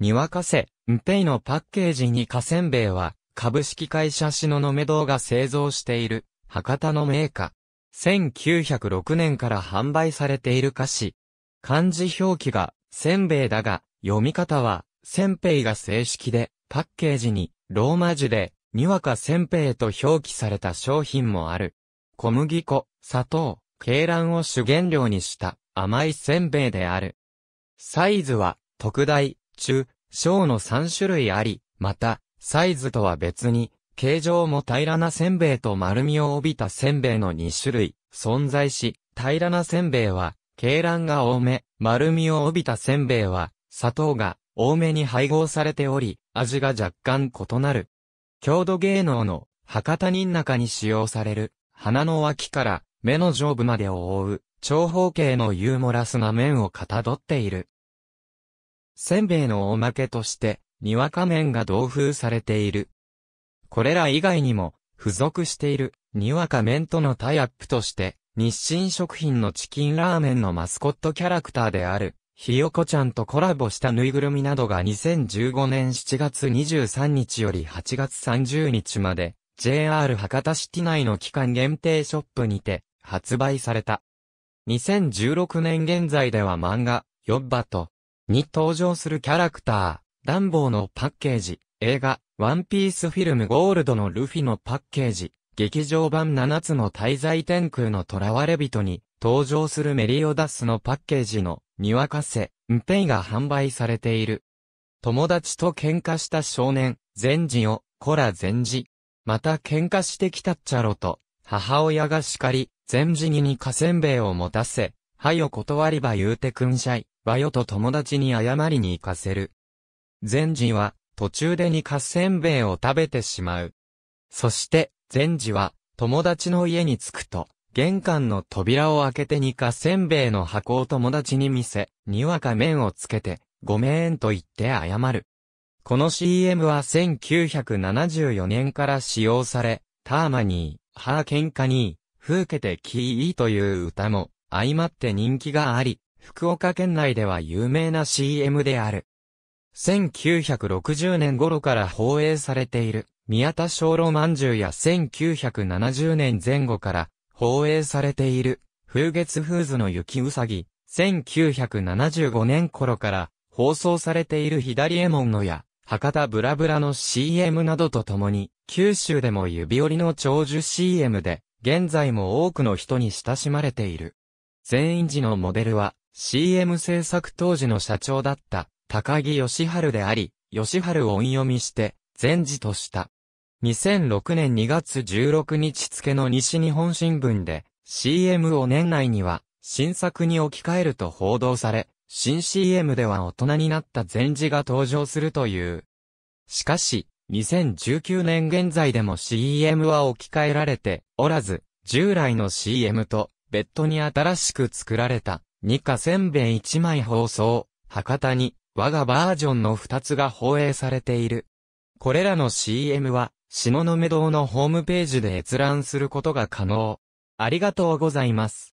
にわかせ、んぺいのパッケージにかせんべいは、株式会社しののめ堂が製造している、博多の名家。1906年から販売されている菓子。漢字表記が、せんべいだが、読み方は、せんぺいが正式で、パッケージに、ローマ字で、にわかせんぺいと表記された商品もある。小麦粉、砂糖、鶏卵を主原料にした甘いせんべいである。サイズは、特大、中、小の3種類あり、また、サイズとは別に、形状も平らなせんべいと丸みを帯びたせんべいの2種類、存在し、平らなせんべいは、鶏卵が多め、丸みを帯びたせんべいは、砂糖が多めに配合されており、味が若干異なる。郷土芸能の博多人中に使用される、鼻の脇から目の上部までを覆う、長方形のユーモラスな面をかたどっている。せんべいの大まけとして、にわか麺が同封されている。これら以外にも、付属している、にわか麺とのタイアップとして、日清食品のチキンラーメンのマスコットキャラクターである、ひよこちゃんとコラボしたぬいぐるみなどが2015年7月23日より8月30日まで、JR 博多市内の期間限定ショップにて、発売された。2016年現在では漫画、ヨッバと、に登場するキャラクター、ダンボーのパッケージ、映画、ワンピースフィルムゴールドのルフィのパッケージ、劇場版7つの滞在天空の囚われ人に登場するメリオダスのパッケージのにわかせ、んペイが販売されている。友達と喧嘩した少年、善治を、コラ善治。また喧嘩してきたっちゃろと、母親が叱り、善治にに河川んべいを持たせ、はよ断りば言うてくんしゃい。ばよと友達に謝りに行かせる。禅師は、途中でにかせんべいを食べてしまう。そして、禅師は、友達の家に着くと、玄関の扉を開けてにかせんべいの箱を友達に見せ、にわか麺をつけて、ごめんと言って謝る。この CM は1974年から使用され、ターマニー、ハーケンカニー、風景ケテキーイという歌も相まって人気があり、福岡県内では有名な CM である。1960年頃から放映されている、宮田小路饅頭や1970年前後から放映されている、風月フーズの雪うさぎ、1975年頃から放送されている左衛門のや、博多ブラブラの CM などとともに、九州でも指折りの長寿 CM で、現在も多くの人に親しまれている。全員寺のモデルは、CM 制作当時の社長だった高木義春であり、義春を音読みして、前事とした。2006年2月16日付の西日本新聞で、CM を年内には、新作に置き換えると報道され、新 CM では大人になった前事が登場するという。しかし、2019年現在でも CM は置き換えられておらず、従来の CM と別途に新しく作られた二課せんべい一枚放送、博多に、我がバージョンの二つが放映されている。これらの CM は、下野目堂のホームページで閲覧することが可能。ありがとうございます。